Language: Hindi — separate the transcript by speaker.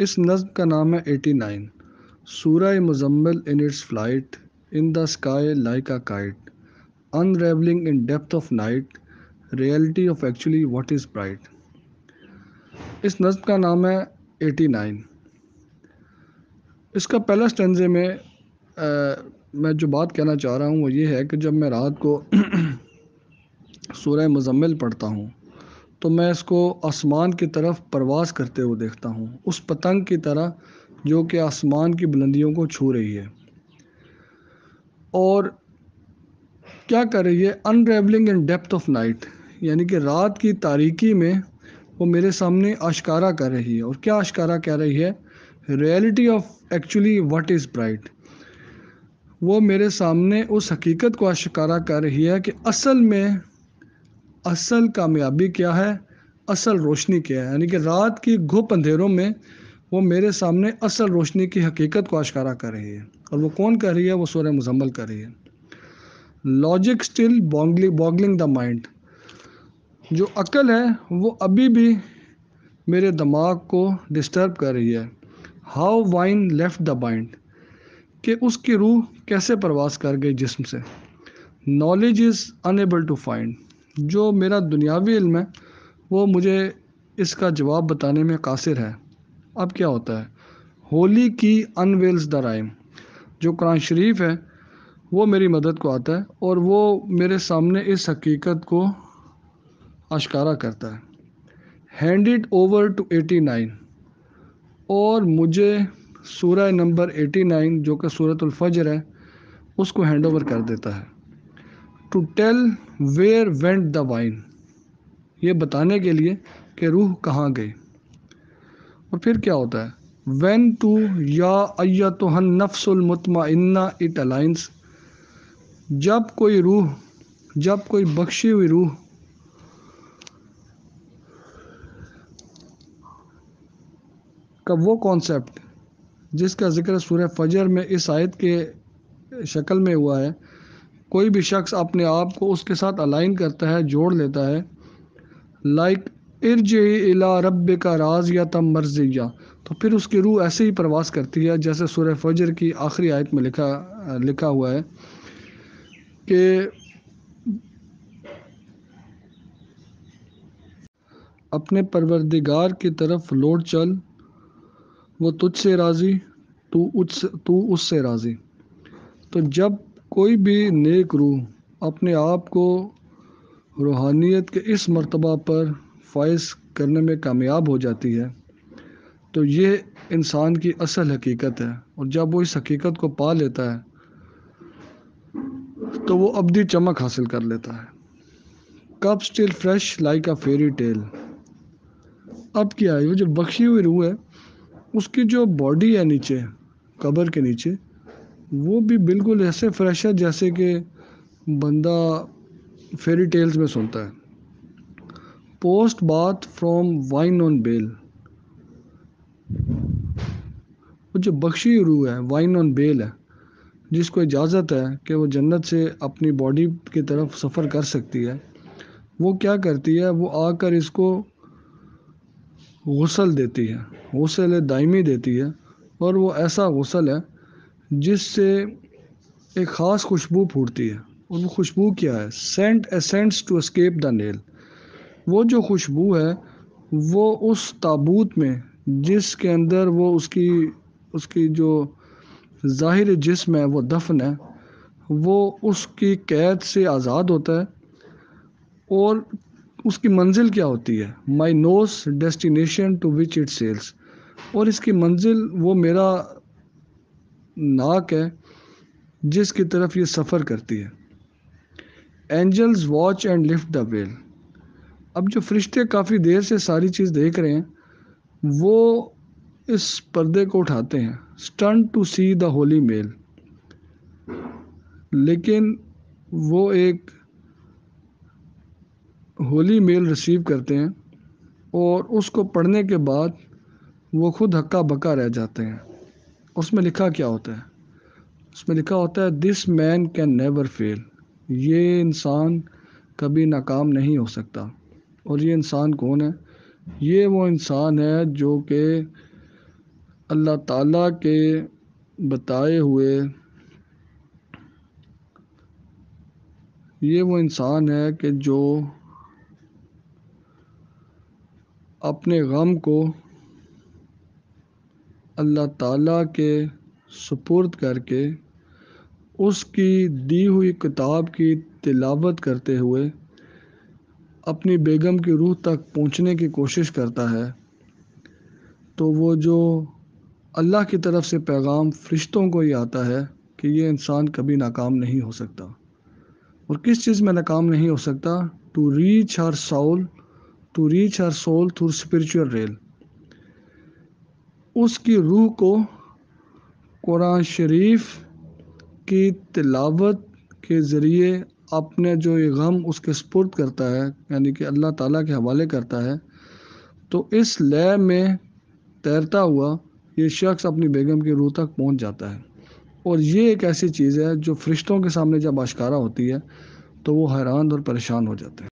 Speaker 1: इस नज़म का नाम है एटी नाइन सूर्य मुजम्मल in its flight in the sky like a kite unravelling in depth of night reality of actually what is bright इस नज़म का नाम है एटी नाइन इसका पहला स्टेंजे में आ, मैं जो बात कहना चाह रहा हूँ वो ये है कि जब मैं रात को सूर्य मुजम्मल पढ़ता हूँ तो मैं इसको आसमान की तरफ प्रवास करते हुए देखता हूँ उस पतंग की तरह जो कि आसमान की बुलंदियों को छू रही है और क्या कर रही है unravelling in depth of night यानी कि रात की तारीकी में वो मेरे सामने आशकारा कर रही है और क्या आशकारा कह रही है reality of actually what is bright वो मेरे सामने उस हकीकत को आशकारा कर रही है कि असल में असल कामयाबी क्या है असल रोशनी क्या है यानी कि रात की घुप अंधेरों में वो मेरे सामने असल रोशनी की हकीकत को आश्कारा कर रही है और वो कौन कर रही है वो सोर मुजम्मल कर रही है logic still boggling boggling the mind जो अकल है वो अभी भी मेरे दिमाग को डिस्टर्ब कर रही है how wine left the mind कि उसकी रूह कैसे प्रवास कर गई जिस्म से knowledge is unable to find जो मेरा दुनियावी इल्म है वो मुझे इसका जवाब बताने में कासिर है अब क्या होता है होली की अनवेल्स द राइम जो कुरान शरीफ है वो मेरी मदद को आता है और वो मेरे सामने इस हकीकत को अशकारा करता है हैंड इट ओवर टू 89 और मुझे सूरह नंबर 89 जो कि फजर है उसको हैंड ओवर कर देता है to tell where went the wine ये बताने के लिए कि रूह कहाँ गई और फिर क्या होता है वेन टू या अया तो हन नफ्सुलमतमाइन्ना इट अलाइंस जब कोई रूह जब कोई बख्शी हुई रूह का वो कॉन्सेप्ट जिसका ज़िक्र सूर्य फजर में इस आयत के शक्ल में हुआ है कोई भी शख्स अपने आप को उसके साथ अलाइन करता है जोड़ लेता है लाइक इर्ज इला रब का राज या तम मर्जिया तो फिर उसकी रूह ऐसे ही प्रवास करती है जैसे सुरह फजर की आखिरी आयत में लिखा लिखा हुआ है कि अपने परवरदिगार की तरफ लौट चल वो तुझसे राज़ी तू उस तू उससे राज़ी तो जब कोई भी नेक रूह अपने आप को रूहानियत के इस मरतबा पर फाइज करने में कामयाब हो जाती है तो ये इंसान की असल हकीकत है और जब वो इस हकीकत को पा लेता है तो वो अबदी चमक हासिल कर लेता है cup still fresh like a fairy tale अब क्या है वो जो बख्शी हुई रूह है उसकी जो बॉडी है नीचे कबर के नीचे वो भी बिल्कुल ऐसे फ्रेश है जैसे कि बंदा फेरी टेल्स में सुनता है पोस्ट बात फ्रॉम वाइन ऑन बेल वो जो बख्शी रूह है वाइन ऑन बेल है जिसको इजाज़त है कि वो जन्नत से अपनी बॉडी की तरफ सफ़र कर सकती है वो क्या करती है वो आकर इसको गसल देती है गसल दायमी देती है और वो ऐसा गसल है जिससे एक ख़ास खुशबू फूटती है और वो खुशबू क्या है scent ascents to escape the nail वो जो खुशबू है वो उस ताबूत में जिसके अंदर वो उसकी उसकी जो ज़ाहिर जिसम है वो दफन है वो उसकी कैद से आज़ाद होता है और उसकी मंजिल क्या होती है my nose destination to which it sails और इसकी मंजिल वो मेरा नाक है जिसकी तरफ ये सफ़र करती है angels watch and lift the veil अब जो फरिश्ते काफ़ी देर से सारी चीज़ देख रहे हैं वो इस पर्दे को उठाते हैं stunt to see the holy mail लेकिन वो एक होली मेल रिसीव करते हैं और उसको पढ़ने के बाद वो खुद हक्का बक्का रह जाते हैं उसमें लिखा क्या होता है उसमें लिखा होता है this man can never fail ये इंसान कभी नाकाम नहीं हो सकता और ये इंसान कौन है ये वो इंसान है जो कि अल्लाह ताला के बताए हुए ये वो इंसान है कि जो अपने गम को अल्लाह ताला के सुपुर्द करके उसकी दी हुई किताब की तिलावत करते हुए अपनी बेगम की रूह तक पहुंचने की कोशिश करता है तो वो जो अल्लाह की तरफ से पैगाम फरिश्तों को ही आता है कि ये इंसान कभी नाकाम नहीं हो सकता और किस चीज़ में नाकाम नहीं हो सकता to reach her soul to reach her soul through spiritual rail उसकी रूह को कुरान शरीफ की तिलावत के ज़रिए अपने जो ये गम उसके सपुर्द करता है यानी कि अल्लाह ताला के हवाले करता है तो इस लय में तैरता हुआ ये शख्स अपनी बेगम की रूह तक पहुंच जाता है और ये एक ऐसी चीज़ है जो फरिश्तों के सामने जब आशकारा होती है तो वो हैरान और परेशान हो जाते हैं